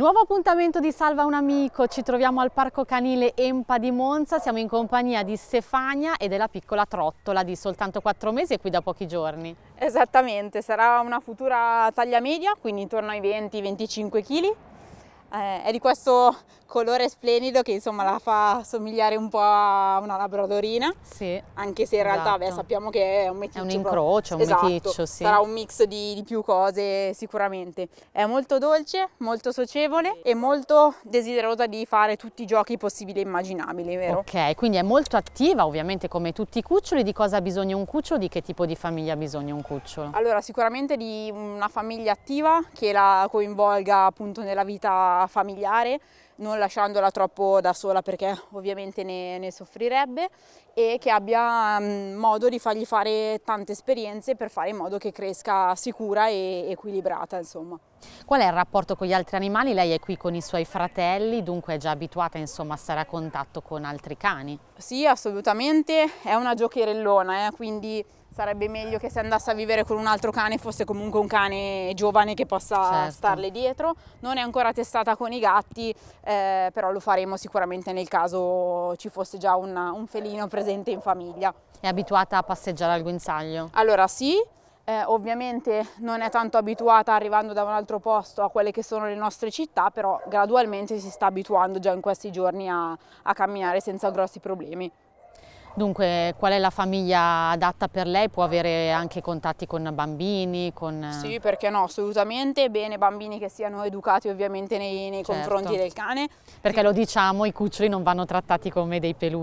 Nuovo appuntamento di Salva un amico, ci troviamo al Parco Canile Empa di Monza, siamo in compagnia di Stefania e della piccola Trottola di soltanto 4 mesi e qui da pochi giorni. Esattamente, sarà una futura taglia media, quindi intorno ai 20-25 kg eh, è di questo colore splendido che insomma la fa somigliare un po' a una labradorina. Sì. Anche se in esatto. realtà beh, esatto. sappiamo che è un meticcio. È un incrocio, un esatto. meticcio, sì. Sarà un mix di, di, più cose sicuramente. È molto dolce, molto socievole e molto desiderosa di fare tutti i giochi possibili e immaginabili, vero? Ok, quindi è molto attiva ovviamente come tutti i cuccioli. Di cosa ha bisogno un cucciolo? Di che tipo di famiglia ha bisogno un cucciolo? Allora sicuramente di una famiglia attiva che la coinvolga appunto nella vita vita familiare, non lasciandola troppo da sola perché ovviamente ne, ne soffrirebbe e che abbia mm, modo di fargli fare tante esperienze per fare in modo che cresca sicura e equilibrata insomma. Qual è il rapporto con gli altri animali? Lei è qui con i suoi fratelli, dunque è già abituata insomma, a stare a contatto con altri cani? Sì, assolutamente, è una giocherellona, eh, quindi sarebbe meglio che se andasse a vivere con un altro cane fosse comunque un cane giovane che possa certo. starle dietro. Non è ancora testata con i gatti, eh, però lo faremo sicuramente nel caso ci fosse già una, un felino presente in famiglia. È abituata a passeggiare al guinzaglio? Allora sì, eh, ovviamente non è tanto abituata arrivando da un altro posto a quelle che sono le nostre città, però gradualmente si sta abituando già in questi giorni a, a camminare senza grossi problemi. Dunque, qual è la famiglia adatta per lei? Può avere anche contatti con bambini? Con... Eh, sì, perché no, assolutamente. Bene bambini che siano educati ovviamente nei, nei certo. confronti del cane. Perché lo diciamo, i cuccioli non vanno trattati come dei peluche.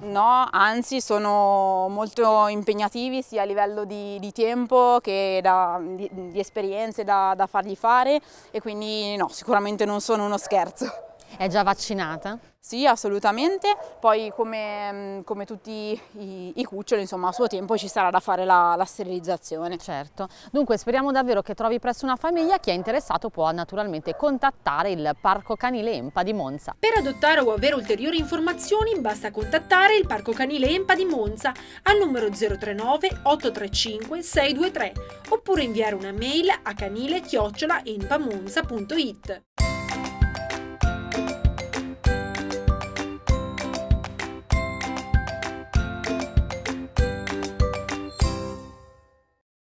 No, anzi sono molto impegnativi sia a livello di, di tempo che da, di, di, esperienze da, da fargli fare e quindi no, sicuramente non sono uno scherzo è già vaccinata? Sì, assolutamente. Poi come, mm, come tutti i, i, cuccioli, insomma, a suo tempo ci sarà da fare la, la, sterilizzazione. Certo. Dunque speriamo davvero che trovi presso una famiglia. Chi è interessato può naturalmente contattare il Parco Canile Empa di Monza. Per adottare o avere ulteriori informazioni basta contattare il Parco Canile Empa di Monza al numero 039 835 623 oppure inviare una mail a canile-empamonza.it.